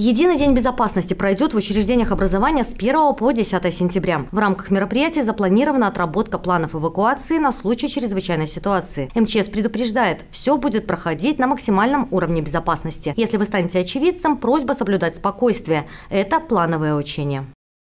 Единый день безопасности пройдет в учреждениях образования с 1 по 10 сентября. В рамках мероприятия запланирована отработка планов эвакуации на случай чрезвычайной ситуации. МЧС предупреждает, все будет проходить на максимальном уровне безопасности. Если вы станете очевидцем, просьба соблюдать спокойствие. Это плановое учение.